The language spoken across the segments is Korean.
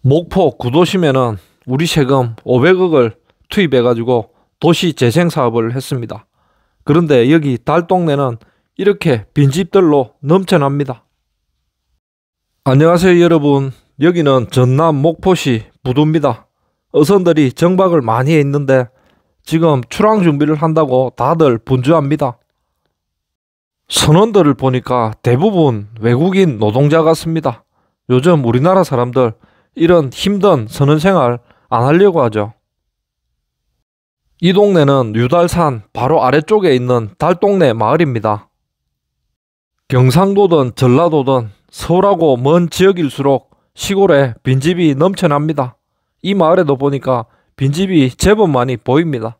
목포 구도심에는 우리 세금 500억을 투입해가지고 도시 재생 사업을 했습니다. 그런데 여기 달동네는 이렇게 빈집들로 넘쳐납니다. 안녕하세요 여러분. 여기는 전남 목포시 부두입니다. 어선들이 정박을 많이 했는데 지금 출항 준비를 한다고 다들 분주합니다. 선원들을 보니까 대부분 외국인 노동자 같습니다. 요즘 우리나라 사람들 이런 힘든 선원 생활 안 하려고 하죠. 이 동네는 유달산 바로 아래쪽에 있는 달동네 마을입니다. 경상도든 전라도든 서울하고 먼 지역일수록 시골에 빈집이 넘쳐납니다. 이 마을에도 보니까 빈집이 제법 많이 보입니다.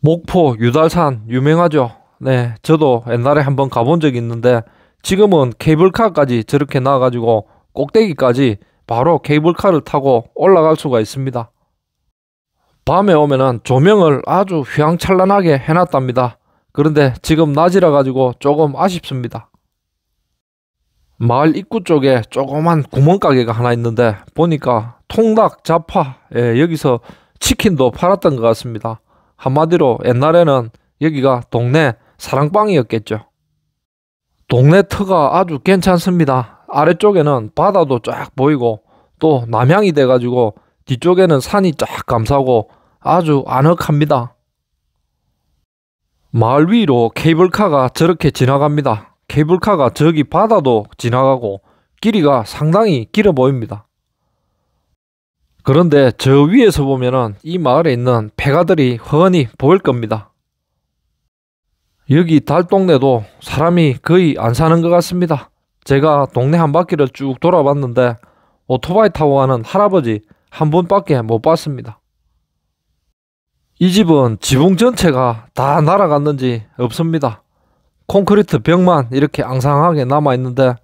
목포 유달산 유명하죠. 네, 저도 옛날에 한번 가본 적이 있는데 지금은 케이블카까지 저렇게 나와가지고 꼭대기까지 바로 케이블카를 타고 올라갈 수가 있습니다. 밤에 오면은 조명을 아주 휘황찬란하게 해놨답니다. 그런데 지금 낮이라 가지고 조금 아쉽습니다. 마을 입구 쪽에 조그만 구멍가게가 하나 있는데 보니까 통닭 자파 예, 여기서 치킨도 팔았던 것 같습니다. 한마디로 옛날에는 여기가 동네 사랑방이었겠죠. 동네 터가 아주 괜찮습니다. 아래쪽에는 바다도 쫙 보이고 또 남향이 돼가지고 뒤쪽에는 산이 쫙 감싸고 아주 아늑합니다. 마을 위로 케이블카가 저렇게 지나갑니다. 케이블카가 저기 바다도 지나가고 길이가 상당히 길어 보입니다. 그런데 저 위에서 보면은 이 마을에 있는 폐가들이 훤히 보일 겁니다. 여기 달 동네도 사람이 거의 안 사는 것 같습니다. 제가 동네 한 바퀴를 쭉 돌아봤는데 오토바이 타고 가는 할아버지 한 분밖에 못 봤습니다. 이 집은 지붕 전체가 다 날아갔는지 없습니다. 콘크리트 벽만 이렇게 앙상하게 남아있는데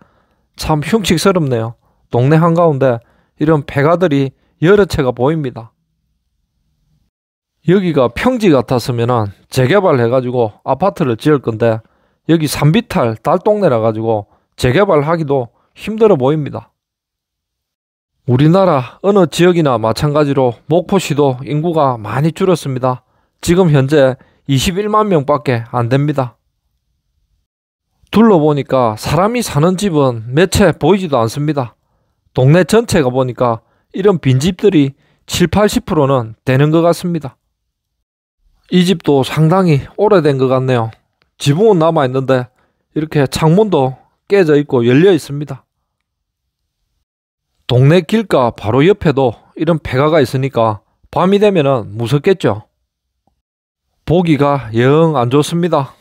참 흉측스럽네요. 동네 한가운데 이런 폐가들이 여러 채가 보입니다. 여기가 평지 같았으면 재개발해 가지고 아파트를 지을 건데 여기 산비탈 딸동네라 가지고 재개발하기도 힘들어 보입니다. 우리나라 어느 지역이나 마찬가지로 목포시도 인구가 많이 줄었습니다. 지금 현재 21만 명밖에 안 됩니다. 둘러보니까 사람이 사는 집은 몇 채 보이지도 않습니다. 동네 전체가 보니까 이런 빈집들이 7, 80%는 되는 것 같습니다. 이 집도 상당히 오래된 것 같네요. 지붕은 남아있는데 이렇게 창문도 깨져 있고 열려 있습니다. 동네 길가 바로 옆에도 이런 폐가가 있으니까 밤이 되면 무섭겠죠. 보기가 영 안 좋습니다.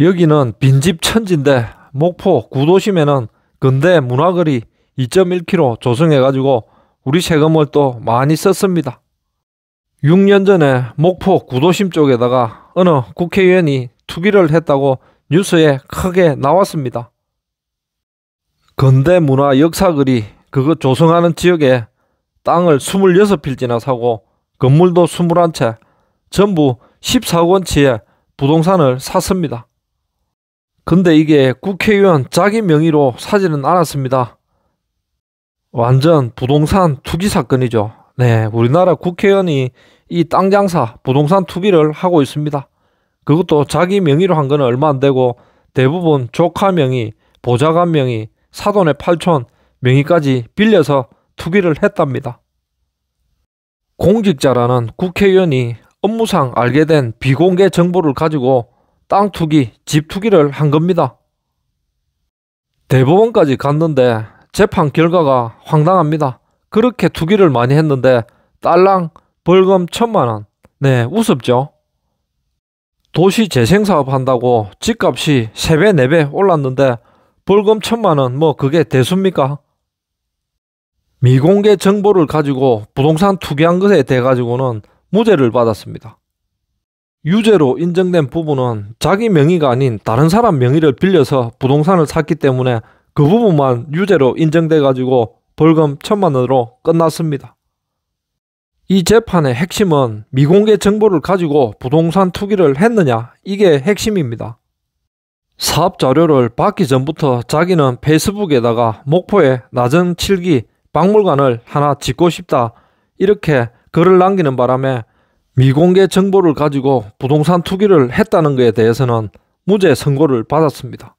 여기는 빈집 천지인데 목포 구도심에는 근대 문화거리 2.1km 조성해가지고 우리 세금을 또 많이 썼습니다. 6년 전에 목포 구도심 쪽에다가 어느 국회의원이 투기를 했다고 뉴스에 크게 나왔습니다. 근대 문화 역사글이 그거 조성하는 지역에 땅을 26필지나 사고 건물도 21채 전부 14억 원치의 부동산을 샀습니다. 근데 이게 국회의원 자기 명의로 사지는 않았습니다. 완전 부동산 투기 사건이죠. 네, 우리나라 국회의원이 이땅 장사, 부동산 투기를 하고 있습니다. 그것도 자기 명의로 한 거는 얼마 안 되고 대부분 조카 명의, 보좌관 명의, 사돈의 팔촌 명의까지 빌려서 투기를 했답니다. 공직자라는 국회의원이 업무상 알게 된 비공개 정보를 가지고 땅 투기, 집 투기를 한 겁니다. 대법원까지 갔는데 재판 결과가 황당합니다. 그렇게 투기를 많이 했는데 딸랑 벌금 천만 원. 네, 우습죠? 도시 재생사업 한다고 집값이 3배4배 올랐는데 벌금 천만 원, 뭐 그게 대수입니까? 미공개 정보를 가지고 부동산 투기한 것에 대해 가지고는 무죄를 받았습니다. 유죄로 인정된 부분은 자기 명의가 아닌 다른 사람 명의를 빌려서 부동산을 샀기 때문에 그 부분만 유죄로 인정돼 가지고 벌금 천만 원으로 끝났습니다. 이 재판의 핵심은 미공개 정보를 가지고 부동산 투기를 했느냐 이게 핵심입니다. 사업 자료를 받기 전부터 자기는 페이스북에다가 목포의 낮은 칠기 박물관을 하나 짓고 싶다 이렇게 글을 남기는 바람에 미공개 정보를 가지고 부동산 투기를 했다는 것에 대해서는 무죄 선고를 받았습니다.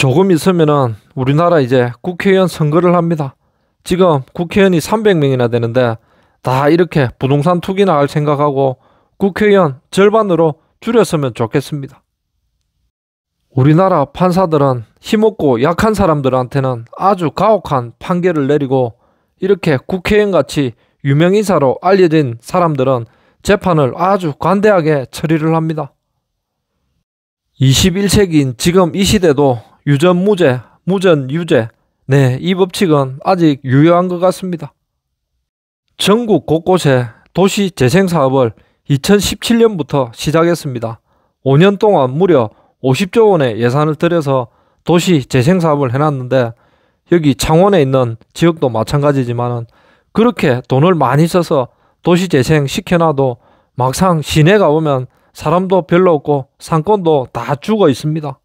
조금 있으면은 우리나라 이제 국회의원 선거를 합니다. 지금 국회의원이 300명이나 되는데 다 이렇게 부동산 투기나 할 생각하고 국회의원 절반으로 줄였으면 좋겠습니다. 우리나라 판사들은 힘없고 약한 사람들한테는 아주 가혹한 판결을 내리고 이렇게 국회의원 같이 유명인사로 알려진 사람들은 재판을 아주 관대하게 처리를 합니다. 21세기인 지금 이 시대도 유전무죄, 무전유죄. 네, 이 법칙은 아직 유효한 것 같습니다. 전국 곳곳에 도시 재생 사업을 2017년부터 시작했습니다. 5년 동안 무려 50조 원의 예산을 들여서 도시 재생 사업을 해놨는데 여기 창원에 있는 지역도 마찬가지지만은 그렇게 돈을 많이 써서 도시 재생 시켜놔도 막상 시내가 오면 사람도 별로 없고 상권도 다 죽어 있습니다.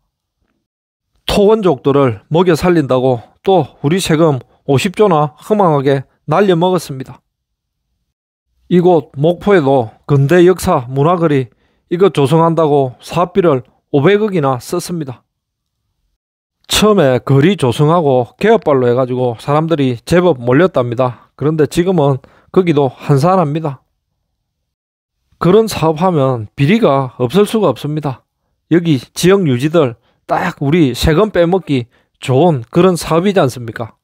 토건족들을 먹여 살린다고 또 우리 세금 50조나 허망하게 날려 먹었습니다. 이곳 목포에도 근대 역사 문화거리 이거 조성한다고 사업비를 500억이나 썼습니다. 처음에 거리 조성하고 개업발로 해가지고 사람들이 제법 몰렸답니다. 그런데 지금은 거기도 한산합니다. 그런 사업하면 비리가 없을 수가 없습니다. 여기 지역 유지들 딱 우리 세금 빼먹기 좋은 그런 사업이지 않습니까?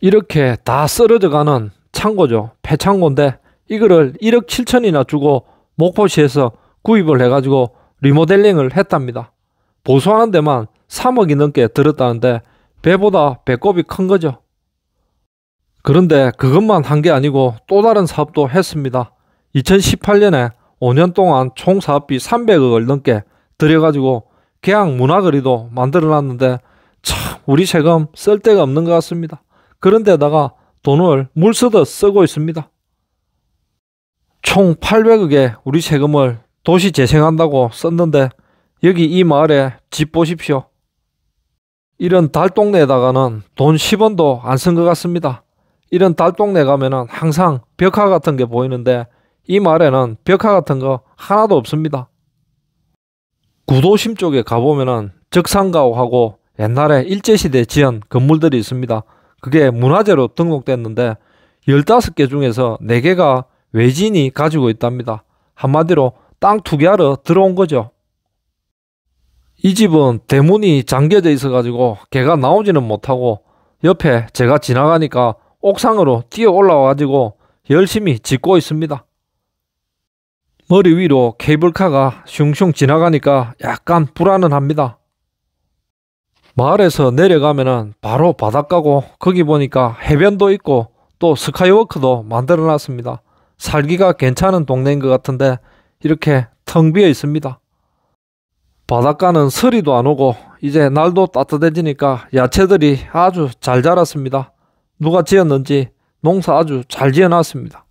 이렇게 다 쓰러져가는 창고죠. 폐창고인데 이거를 1억 7천이나 주고 목포시에서 구입을 해가지고 리모델링을 했답니다. 보수하는 데만 3억이 넘게 들었다는데 배보다 배꼽이 큰 거죠. 그런데 그것만 한 게 아니고 또 다른 사업도 했습니다. 2018년에 5년 동안 총 사업비 300억을 넘게 들여가지고 개항 문화거리도 만들어놨는데 참 우리 세금 쓸 데가 없는 것 같습니다. 그런데다가 돈을 물 쓰듯 쓰고 있습니다. 총 800억의 우리 세금을 도시 재생한다고 썼는데 여기 이 마을에 집 보십시오. 이런 달동네에다가는 돈 10원도 안 쓴 것 같습니다. 이런 달동네 가면은 항상 벽화 같은 게 보이는데 이 마을에는 벽화 같은 거 하나도 없습니다. 구도심 쪽에 가보면은 적산가옥하고 옛날에 일제시대 지은 건물들이 있습니다. 그게 문화재로 등록됐는데 15개 중에서 4개가 외진이 가지고 있답니다. 한마디로 땅 투기하러 들어온 거죠. 이 집은 대문이 잠겨져 있어가지고 개가 나오지는 못하고 옆에 제가 지나가니까 옥상으로 뛰어 올라와가지고 열심히 짓고 있습니다. 머리 위로 케이블카가 슝슝 지나가니까 약간 불안은 합니다. 마을에서 내려가면 바로 바닷가고 거기 보니까 해변도 있고 또 스카이워크도 만들어 놨습니다. 살기가 괜찮은 동네인 것 같은데 이렇게 텅 비어 있습니다. 바닷가는 서리도 안 오고 이제 날도 따뜻해지니까 야채들이 아주 잘 자랐습니다. 누가 지었는지 농사 아주 잘 지어놨습니다.